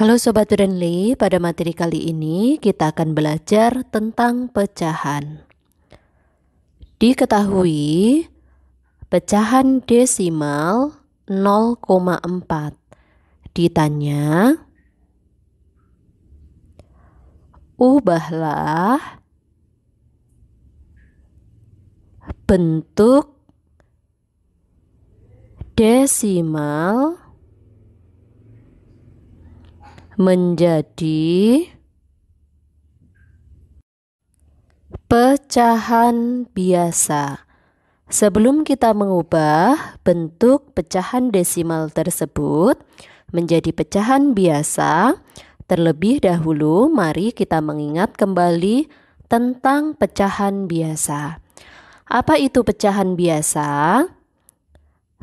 Halo Sobat Friendly, pada materi kali ini kita akan belajar tentang pecahan. Diketahui pecahan desimal 0,4. Ditanya, ubahlah bentuk desimal menjadi pecahan biasa. Sebelum kita mengubah bentuk pecahan desimal tersebut menjadi pecahan biasa, terlebih dahulu mari kita mengingat kembali tentang pecahan biasa. Apa itu pecahan biasa?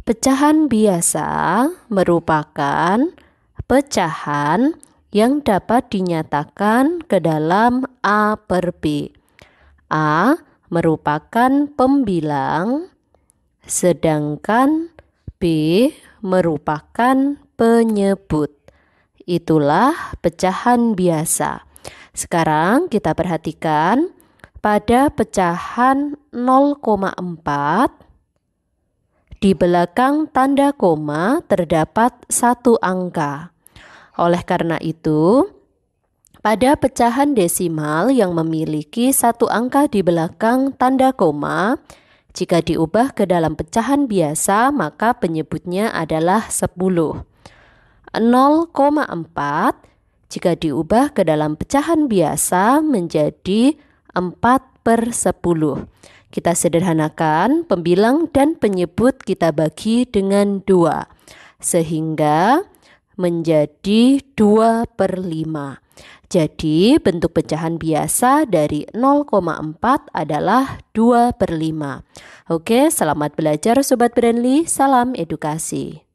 Pecahan biasa merupakan pecahan yang dapat dinyatakan ke dalam A per B. A merupakan pembilang, sedangkan B merupakan penyebut. Itulah pecahan biasa. Sekarang kita perhatikan pada pecahan 0,4 di belakang tanda koma terdapat satu angka. Oleh karena itu, pada pecahan desimal yang memiliki satu angka di belakang tanda koma, jika diubah ke dalam pecahan biasa, maka penyebutnya adalah 10. 0,4 jika diubah ke dalam pecahan biasa menjadi 4 per 10. Kita sederhanakan pembilang dan penyebut kita bagi dengan 2. Sehingga menjadi 2 per 5. Jadi bentuk pecahan biasa dari 0,4 adalah 2 per 5. Oke, selamat belajar Sobat Brandly. Salam edukasi.